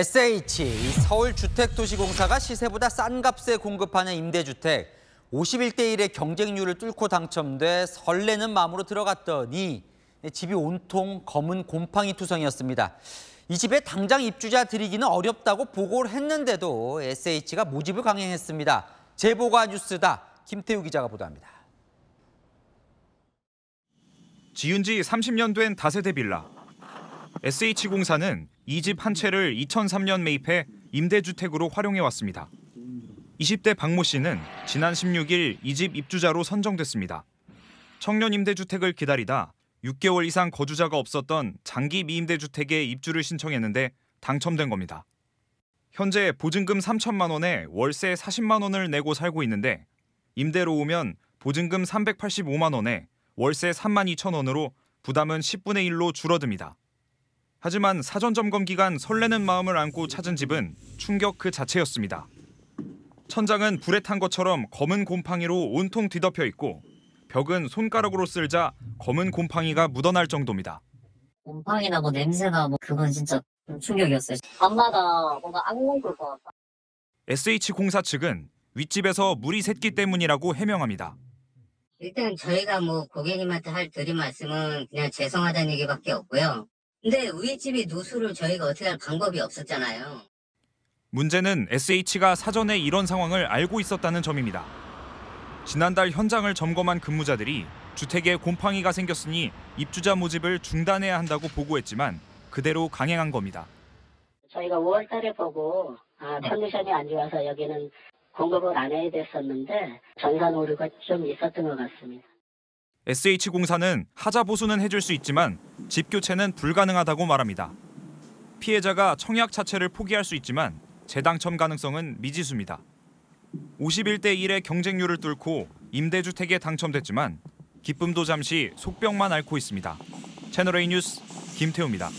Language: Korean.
SH, 서울주택도시공사가 시세보다 싼 값에 공급하는 임대주택 51대 1의 경쟁률을 뚫고 당첨돼 설레는 마음으로 들어갔더니 집이 온통 검은 곰팡이 투성이었습니다. 이 집에 당장 입주자 들이기는 어렵다고 보고를 했는데도 SH가 모집을 강행했습니다. 제보가 뉴스다. 김태우 기자가 보도합니다. 지은 지 30년 된 다세대 빌라. SH공사는 이집한 채를 2003년 매입해 임대주택으로 활용해 왔습니다. 20대 박모 씨는 지난 16일 이 집 입주자로 선정됐습니다. 청년 임대주택을 기다리다 6개월 이상 거주자가 없었던 장기 미임대주택에 입주를 신청했는데 당첨된 겁니다. 현재 보증금 3천만 원에 월세 40만 원을 내고 살고 있는데 임대로 오면 보증금 385만 원에 월세 3만 2천 원으로 부담은 10분의 1로 줄어듭니다. 하지만 사전 점검 기간 설레는 마음을 안고 찾은 집은 충격 그 자체였습니다. 천장은 불에 탄 것처럼 검은 곰팡이로 온통 뒤덮여 있고 벽은 손가락으로 쓸자 검은 곰팡이가 묻어날 정도입니다. 곰팡이나 뭐 냄새나 뭐 그건 진짜 충격이었어요. 밤마다 뭔가 악몽 꿀것 같다. SH 공사 측은 윗집에서 물이 샜기 때문이라고 해명합니다. 일단 저희가 뭐 고객님한테 할 드릴 말씀은 그냥 죄송하다는 얘기밖에 없고요. 근데 우리 집이 누수를 저희가 어떻게 할 방법이 없었잖아요. 문제는 SH가 사전에 이런 상황을 알고 있었다는 점입니다. 지난달 현장을 점검한 근무자들이 주택에 곰팡이가 생겼으니 입주자 모집을 중단해야 한다고 보고했지만 그대로 강행한 겁니다. 저희가 5월 달에 보고 아, 네. 컨디션이 안 좋아서 여기는 공급을 안 해야 됐었는데 전산 오류가 좀 있었던 것 같습니다. SH공사는 하자 보수는 해줄 수 있지만 집 교체는 불가능하다고 말합니다. 피해자가 청약 자체를 포기할 수 있지만 재당첨 가능성은 미지수입니다. 51대 1의 경쟁률을 뚫고 임대주택에 당첨됐지만 기쁨도 잠시 속병만 앓고 있습니다. 채널A 뉴스 김태우입니다.